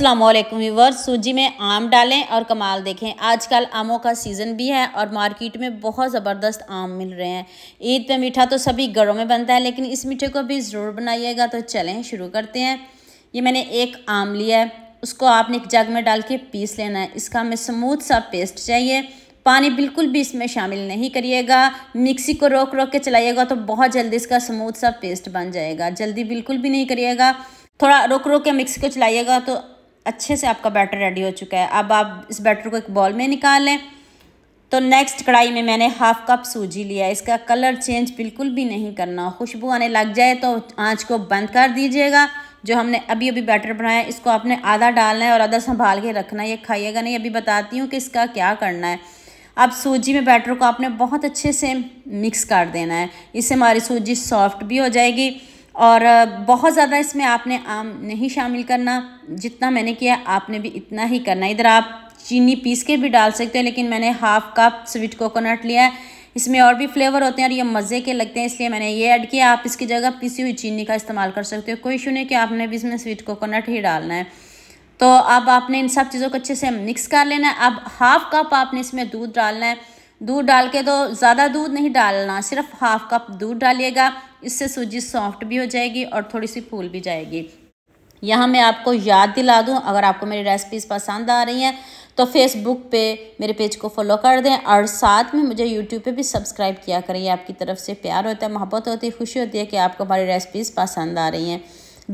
Aslam viewers सूजी में आम डालें और कमाल देखें आजकल आमों का सीज़न भी है और मार्केट में बहुत ज़बरदस्त आम मिल रहे हैं ईद पे मीठा तो सभी घरों में बनता है लेकिन इस मीठे को भी ज़रूर बनाइएगा तो चलें शुरू करते हैं ये मैंने एक आम लिया है उसको आपने एक जग में डाल के पीस लेना है इसका हमें स्मूथ सा पेस्ट चाहिए पानी बिल्कुल भी इसमें शामिल नहीं करिएगा मिक्सी को रोक रोक के चलाइएगा तो बहुत जल्दी इसका स्मूथ सा पेस्ट बन जाएगा जल्दी बिल्कुल भी नहीं करिएगा थोड़ा रोक रोक के मिक्सी को चलाइएगा तो अच्छे से आपका बैटर रेडी हो चुका है अब आप इस बैटर को एक बॉल में निकाल लें तो नेक्स्ट कढ़ाई में मैंने हाफ कप सूजी लिया इसका कलर चेंज बिल्कुल भी नहीं करना खुशबू आने लग जाए तो आंच को बंद कर दीजिएगा जो हमने अभी अभी बैटर बनाया इसको आपने आधा डालना है और आधा संभाल के रखना है ये खाइएगा नहीं अभी बताती हूँ कि इसका क्या करना है अब सूजी में बैटर को आपने बहुत अच्छे से मिक्स कर देना है इससे हमारी सूजी सॉफ्ट भी हो जाएगी और बहुत ज़्यादा इसमें आपने आम नहीं शामिल करना जितना मैंने किया आपने भी इतना ही करना इधर आप चीनी पीस के भी डाल सकते हैं लेकिन मैंने हाफ़ कप स्वीट कोकोनट लिया है इसमें और भी फ्लेवर होते हैं और ये मज़े के लगते हैं इसलिए मैंने ये ऐड किया आप इसकी जगह पीसी हुई चीनी का इस्तेमाल कर सकते हो कोई इशू नहीं कि आपने भी इसमें स्वीट कोकोनट ही डालना है तो अब आपने इन सब चीज़ों को अच्छे से मिक्स कर लेना है अब हाफ़ कप आपने इसमें दूध डालना है दूध डाल के तो ज़्यादा दूध नहीं डालना सिर्फ हाफ़ कप दूध डालिएगा इससे सूजी सॉफ्ट भी हो जाएगी और थोड़ी सी फूल भी जाएगी यहाँ मैं आपको याद दिला दूँ अगर आपको मेरी रेसिपीज़ पसंद आ रही हैं तो फेसबुक पे मेरे पेज को फॉलो कर दें और साथ में मुझे यूट्यूब पे भी सब्सक्राइब किया करें आपकी तरफ से प्यार होता है मोहब्बत होती है खुशी होती है कि आपको हमारी रेसिपीज़ पसंद आ रही हैं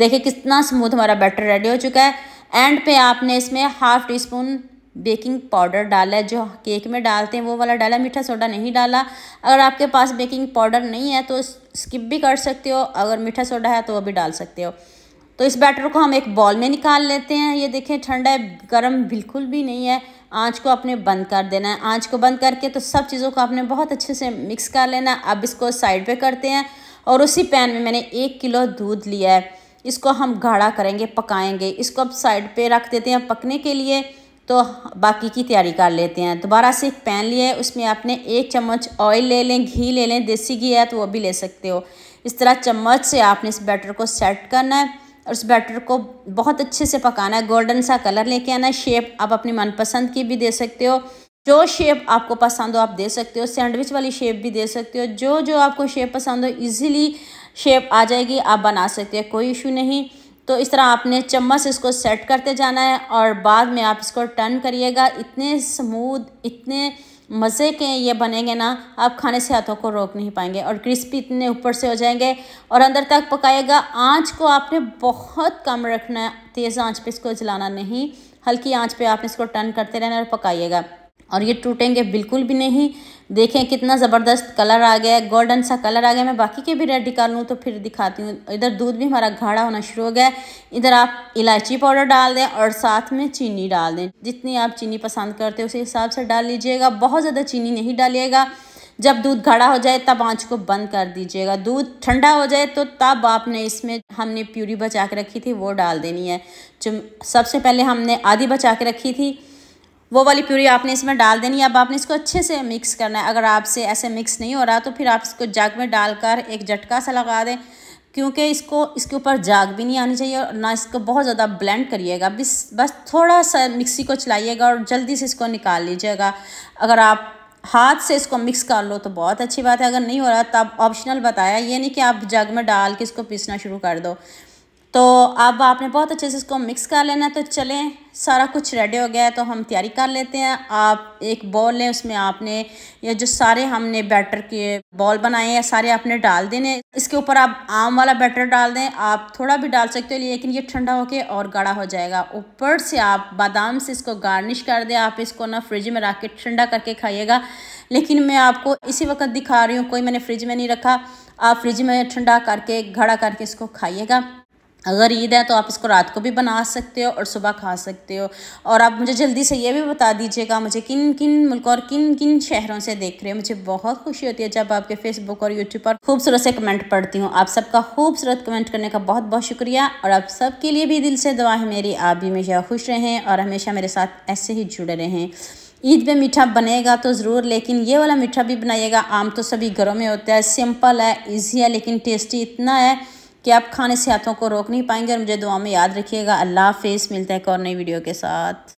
देखिए कितना स्मूथ हमारा बैटर रेडी हो चुका है एंड पे आपने इसमें half teaspoon baking powder डाला जो केक में डालते हैं वो वाला डाला मीठा सोडा नहीं डाला अगर आपके पास बेकिंग पाउडर नहीं है तो स्किप भी कर सकते हो अगर मीठा सोडा है तो वह भी डाल सकते हो तो इस बैटर को हम एक बॉल में निकाल लेते हैं ये देखें ठंडा है गर्म बिल्कुल भी नहीं है आंच को आपने बंद कर देना है आंच को बंद करके तो सब चीज़ों को आपने बहुत अच्छे से मिक्स कर लेना है अब इसको साइड पे करते हैं और उसी पैन में मैंने एक किलो दूध लिया है इसको हम गाढ़ा करेंगे पकाएंगे इसको अब साइड पे रख देते हैं पकने के लिए तो बाकी की तैयारी कर लेते हैं दोबारा से एक पैन लिया है उसमें आपने एक चम्मच ऑयल ले लें घी ले लें देसी घी है तो वो भी ले सकते हो इस तरह चम्मच से आपने इस बैटर को सेट करना है और इस बैटर को बहुत अच्छे से पकाना है गोल्डन सा कलर लेके आना है शेप आप अपनी मनपसंद की भी दे सकते हो जो शेप आपको पसंद हो आप दे सकते हो सैंडविच वाली शेप भी दे सकते हो जो जो आपको शेप पसंद हो इजीली शेप आ जाएगी आप बना सकते हो कोई इशू नहीं तो इस तरह आपने चम्मच से इसको सेट करते जाना है और बाद में आप इसको टर्न करिएगा इतने स्मूथ इतने मज़े के ये बनेंगे ना आप खाने से हाथों को रोक नहीं पाएंगे और क्रिस्पी इतने ऊपर से हो जाएंगे और अंदर तक पकाएगा आंच को आपने बहुत कम रखना है तेज़ आंच पे इसको जलाना नहीं हल्की आंच पे आपने इसको टर्न करते रहना और पकाइएगा और ये टूटेंगे बिल्कुल भी नहीं देखें कितना ज़बरदस्त कलर आ गया गोल्डन सा कलर आ गया मैं बाकी के भी रेड निकाल लूँ तो फिर दिखाती हूँ इधर दूध भी हमारा गाढ़ा होना शुरू हो गया इधर आप इलायची पाउडर डाल दें और साथ में चीनी डाल दें जितनी आप चीनी पसंद करते हो उसी हिसाब से डाल लीजिएगा बहुत ज़्यादा चीनी नहीं डालिएगा जब दूध गाढ़ा हो जाए तब आँच को बंद कर दीजिएगा दूध ठंडा हो जाए तो तब आपने इसमें हमने प्यूरी बचा के रखी थी वो डाल देनी है जो सबसे पहले हमने आधी बचा के रखी थी वो वाली प्यूरी आपने इसमें डाल देनी अब आपने इसको अच्छे से मिक्स करना है अगर आपसे ऐसे मिक्स नहीं हो रहा तो फिर आप इसको जग में डालकर एक झटका सा लगा दें क्योंकि इसको इसके ऊपर जाग भी नहीं आनी चाहिए और ना इसको बहुत ज़्यादा ब्लेंड करिएगा बस बस थोड़ा सा मिक्सी को चलाइएगा और जल्दी से इसको निकाल लीजिएगा अगर आप हाथ से इसको मिक्स कर लो तो बहुत अच्छी बात है अगर नहीं हो रहा तब ऑप्शनल बताया ये नहीं कि आप जग में डाल के इसको पीसना शुरू कर दो तो अब आपने बहुत अच्छे से इसको मिक्स कर लेना है तो चलें सारा कुछ रेडी हो गया है तो हम तैयारी कर लेते हैं आप एक बॉल लें उसमें आपने ये जो सारे हमने बैटर के बॉल बनाए हैं सारे आपने डाल देने इसके ऊपर आप आम वाला बैटर डाल दें आप थोड़ा भी डाल सकते हो लेकिन ये ठंडा होके और गाढ़ा हो जाएगा ऊपर से आप बादाम से इसको गार्निश कर दें आप इसको ना फ्रिज में रख के ठंडा करके खाइएगा लेकिन मैं आपको इसी वक्त दिखा रही हूँ कोई मैंने फ्रिज में नहीं रखा आप फ्रिज में ठंडा करके गाढ़ा करके इसको खाइएगा अगर ईद है तो आप इसको रात को भी बना सकते हो और सुबह खा सकते हो और आप मुझे जल्दी से ये भी बता दीजिएगा मुझे किन किन मुल्कों और किन किन शहरों से देख रहे हो मुझे बहुत खुशी होती है जब आपके फेसबुक और यूट्यूब पर खूबसूरत से कमेंट पढ़ती हूँ आप सबका खूबसूरत कमेंट करने का बहुत बहुत शुक्रिया और आप सबके लिए भी दिल से दुआ है मेरी आप भी हमेशा खुश रहें और हमेशा मेरे साथ ऐसे ही जुड़े रहें ईद में मीठा बनेगा तो ज़रूर लेकिन ये वाला मीठा भी बनाइएगा आम तो सभी घरों में होता है सिंपल है ईजी है लेकिन टेस्टी इतना है कि आप खाने से हाथों को रोक नहीं पाएंगे और मुझे दुआ में याद रखिएगा अल्लाह हाफिज़ मिलते हैं एक और नई वीडियो के साथ